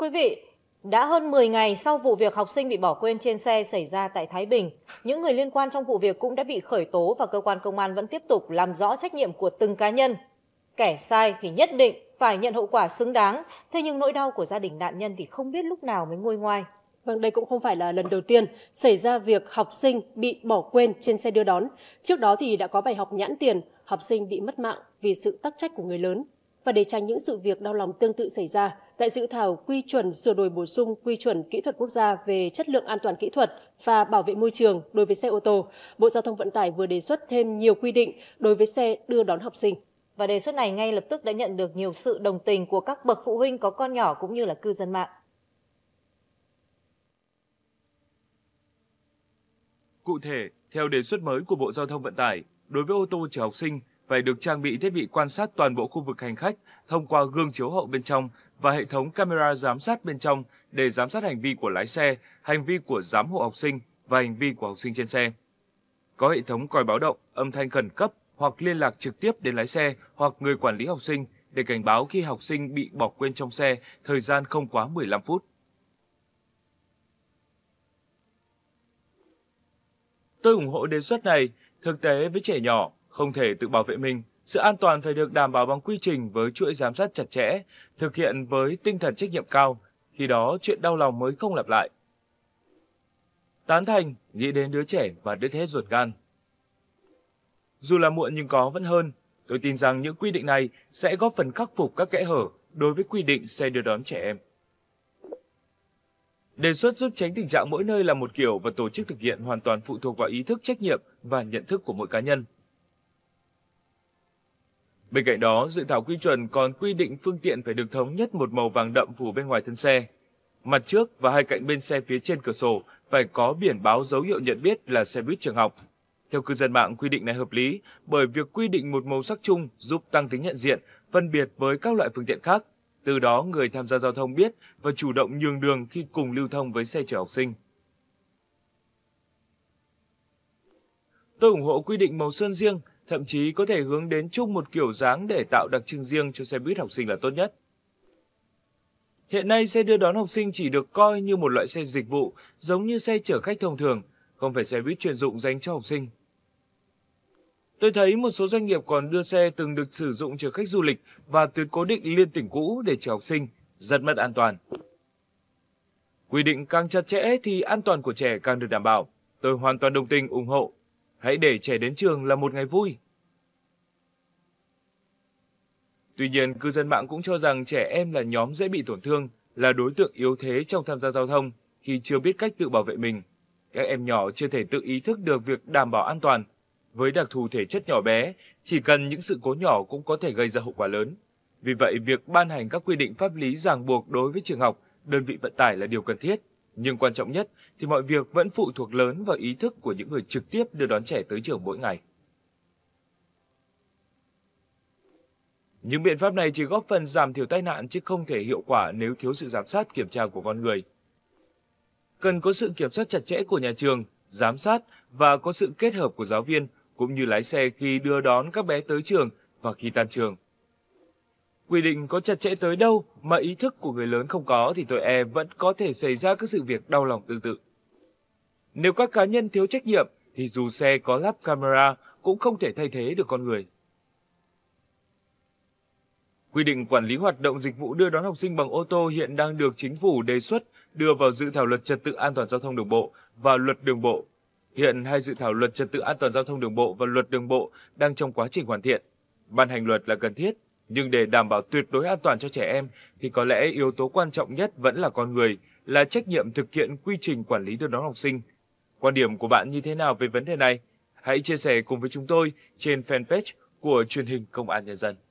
Thưa quý vị, đã hơn 10 ngày sau vụ việc học sinh bị bỏ quên trên xe xảy ra tại Thái Bình, những người liên quan trong vụ việc cũng đã bị khởi tố và cơ quan công an vẫn tiếp tục làm rõ trách nhiệm của từng cá nhân. Kẻ sai thì nhất định phải nhận hậu quả xứng đáng, thế nhưng nỗi đau của gia đình nạn nhân thì không biết lúc nào mới nguôi ngoai. Vâng, đây cũng không phải là lần đầu tiên xảy ra việc học sinh bị bỏ quên trên xe đưa đón. Trước đó thì đã có bài học nhãn tiền, học sinh bị mất mạng vì sự tắc trách của người lớn và để tránh những sự việc đau lòng tương tự xảy ra, tại dự thảo quy chuẩn sửa đổi bổ sung quy chuẩn kỹ thuật quốc gia về chất lượng an toàn kỹ thuật và bảo vệ môi trường đối với xe ô tô, Bộ Giao thông Vận tải vừa đề xuất thêm nhiều quy định đối với xe đưa đón học sinh. Và đề xuất này ngay lập tức đã nhận được nhiều sự đồng tình của các bậc phụ huynh có con nhỏ cũng như là cư dân mạng. Cụ thể, theo đề xuất mới của Bộ Giao thông Vận tải, đối với ô tô chở học sinh phải được trang bị thiết bị quan sát toàn bộ khu vực hành khách thông qua gương chiếu hậu bên trong và hệ thống camera giám sát bên trong để giám sát hành vi của lái xe, hành vi của giám hộ học sinh và hành vi của học sinh trên xe. Có hệ thống còi báo động, âm thanh khẩn cấp hoặc liên lạc trực tiếp đến lái xe hoặc người quản lý học sinh để cảnh báo khi học sinh bị bỏ quên trong xe thời gian không quá 15 phút. Tôi ủng hộ đề xuất này, thực tế với trẻ nhỏ, không thể tự bảo vệ mình, sự an toàn phải được đảm bảo bằng quy trình với chuỗi giám sát chặt chẽ, thực hiện với tinh thần trách nhiệm cao, khi đó chuyện đau lòng mới không lặp lại. Tán thành, nghĩ đến đứa trẻ và đứt hết ruột gan. Dù là muộn nhưng có vẫn hơn, tôi tin rằng những quy định này sẽ góp phần khắc phục các kẽ hở đối với quy định xe đưa đón trẻ em. Đề xuất giúp tránh tình trạng mỗi nơi là một kiểu và tổ chức thực hiện hoàn toàn phụ thuộc vào ý thức trách nhiệm và nhận thức của mỗi cá nhân. Bên cạnh đó, dự thảo quy chuẩn còn quy định phương tiện phải được thống nhất một màu vàng đậm phủ bên ngoài thân xe. Mặt trước và hai cạnh bên xe phía trên cửa sổ phải có biển báo dấu hiệu nhận biết là xe buýt trường học. Theo cư dân mạng, quy định này hợp lý bởi việc quy định một màu sắc chung giúp tăng tính nhận diện, phân biệt với các loại phương tiện khác. Từ đó, người tham gia giao thông biết và chủ động nhường đường khi cùng lưu thông với xe chở học sinh. Tôi ủng hộ quy định màu sơn riêng thậm chí có thể hướng đến chung một kiểu dáng để tạo đặc trưng riêng cho xe buýt học sinh là tốt nhất. Hiện nay xe đưa đón học sinh chỉ được coi như một loại xe dịch vụ, giống như xe chở khách thông thường, không phải xe buýt chuyên dụng dành cho học sinh. Tôi thấy một số doanh nghiệp còn đưa xe từng được sử dụng chở khách du lịch và tuyến cố định liên tỉnh cũ để chở học sinh, rất mất an toàn. Quy định càng chặt chẽ thì an toàn của trẻ càng được đảm bảo. Tôi hoàn toàn đồng tình ủng hộ Hãy để trẻ đến trường là một ngày vui. Tuy nhiên, cư dân mạng cũng cho rằng trẻ em là nhóm dễ bị tổn thương, là đối tượng yếu thế trong tham gia giao thông khi chưa biết cách tự bảo vệ mình. Các em nhỏ chưa thể tự ý thức được việc đảm bảo an toàn. Với đặc thù thể chất nhỏ bé, chỉ cần những sự cố nhỏ cũng có thể gây ra hậu quả lớn. Vì vậy, việc ban hành các quy định pháp lý ràng buộc đối với trường học, đơn vị vận tải là điều cần thiết. Nhưng quan trọng nhất thì mọi việc vẫn phụ thuộc lớn vào ý thức của những người trực tiếp đưa đón trẻ tới trường mỗi ngày. Những biện pháp này chỉ góp phần giảm thiểu tai nạn chứ không thể hiệu quả nếu thiếu sự giám sát kiểm tra của con người. Cần có sự kiểm soát chặt chẽ của nhà trường, giám sát và có sự kết hợp của giáo viên cũng như lái xe khi đưa đón các bé tới trường và khi tan trường. Quy định có chặt chẽ tới đâu mà ý thức của người lớn không có thì tôi e vẫn có thể xảy ra các sự việc đau lòng tương tự. Nếu các cá nhân thiếu trách nhiệm thì dù xe có lắp camera cũng không thể thay thế được con người. Quy định quản lý hoạt động dịch vụ đưa đón học sinh bằng ô tô hiện đang được chính phủ đề xuất đưa vào dự thảo luật trật tự an toàn giao thông đường bộ và luật đường bộ. Hiện hai dự thảo luật trật tự an toàn giao thông đường bộ và luật đường bộ đang trong quá trình hoàn thiện. Ban hành luật là cần thiết nhưng để đảm bảo tuyệt đối an toàn cho trẻ em thì có lẽ yếu tố quan trọng nhất vẫn là con người, là trách nhiệm thực hiện quy trình quản lý đưa đón học sinh. Quan điểm của bạn như thế nào về vấn đề này? Hãy chia sẻ cùng với chúng tôi trên fanpage của truyền hình Công an Nhân dân.